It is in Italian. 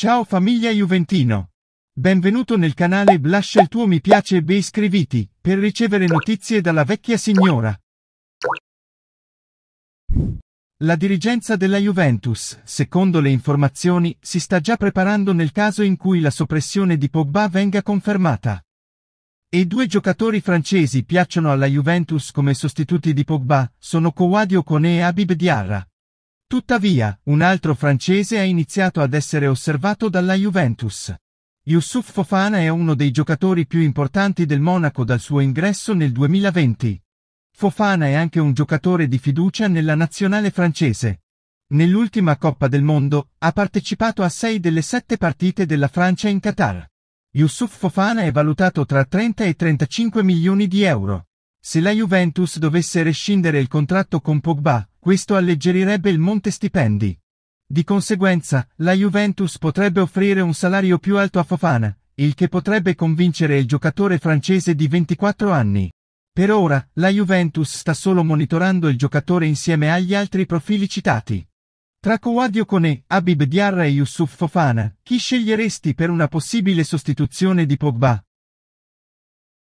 Ciao famiglia Juventino! Benvenuto nel canale lascia il tuo mi piace e iscriviti, per ricevere notizie dalla vecchia signora. La dirigenza della Juventus, secondo le informazioni, si sta già preparando nel caso in cui la soppressione di Pogba venga confermata. E due giocatori francesi piacciono alla Juventus come sostituti di Pogba, sono Coadio Cone e Abib Diarra. Tuttavia, un altro francese ha iniziato ad essere osservato dalla Juventus. Yusuf Fofana è uno dei giocatori più importanti del Monaco dal suo ingresso nel 2020. Fofana è anche un giocatore di fiducia nella nazionale francese. Nell'ultima Coppa del Mondo, ha partecipato a sei delle sette partite della Francia in Qatar. Yusuf Fofana è valutato tra 30 e 35 milioni di euro. Se la Juventus dovesse rescindere il contratto con Pogba, questo alleggerirebbe il monte stipendi. Di conseguenza, la Juventus potrebbe offrire un salario più alto a Fofana, il che potrebbe convincere il giocatore francese di 24 anni. Per ora, la Juventus sta solo monitorando il giocatore insieme agli altri profili citati. Tra Kouadio Kone, Abib Diarra e Yusuf Fofana, chi sceglieresti per una possibile sostituzione di Pogba?